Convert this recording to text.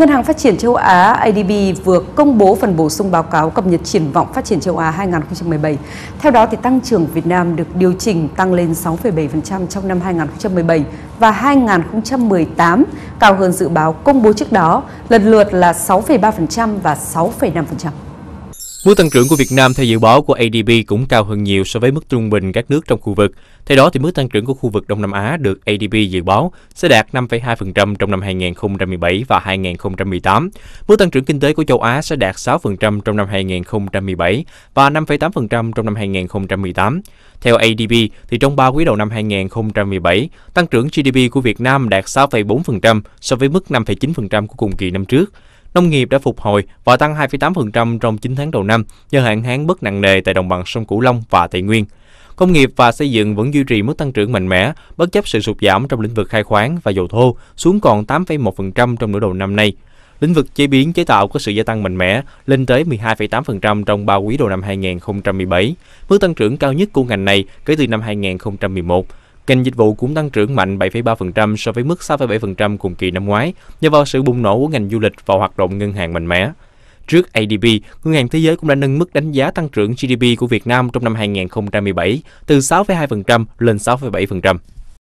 Ngân hàng Phát triển châu Á ADB vừa công bố phần bổ sung báo cáo cập nhật triển vọng phát triển châu Á 2017. Theo đó thì tăng trưởng Việt Nam được điều chỉnh tăng lên 6,7% trong năm 2017 và 2018, cao hơn dự báo công bố trước đó, lần lượt là 6,3% và 6,5%. Mức tăng trưởng của Việt Nam theo dự báo của ADB cũng cao hơn nhiều so với mức trung bình các nước trong khu vực. Theo đó, thì mức tăng trưởng của khu vực Đông Nam Á được ADB dự báo sẽ đạt 5,2% trong năm 2017 và 2018. Mức tăng trưởng kinh tế của châu Á sẽ đạt 6% trong năm 2017 và 5,8% trong năm 2018. Theo ADB, thì trong 3 quý đầu năm 2017, tăng trưởng GDP của Việt Nam đạt 6,4% so với mức 5,9% của cùng kỳ năm trước nông nghiệp đã phục hồi và tăng 2,8% trong 9 tháng đầu năm do hạn hán bất nặng nề tại đồng bằng sông Cửu Long và Tây Nguyên. Công nghiệp và xây dựng vẫn duy trì mức tăng trưởng mạnh mẽ, bất chấp sự sụt giảm trong lĩnh vực khai khoáng và dầu thô xuống còn 8,1% trong nửa đầu năm nay. Lĩnh vực chế biến chế tạo có sự gia tăng mạnh mẽ, lên tới 12,8% trong 3 quý đầu năm 2017, mức tăng trưởng cao nhất của ngành này kể từ năm 2011 Ngành dịch vụ cũng tăng trưởng mạnh 7,3% so với mức 6,7% cùng kỳ năm ngoái, nhờ vào sự bùng nổ của ngành du lịch và hoạt động ngân hàng mạnh mẽ. Trước ADB, Ngân hàng Thế giới cũng đã nâng mức đánh giá tăng trưởng GDP của Việt Nam trong năm 2017 từ 6,2% lên 6,7%.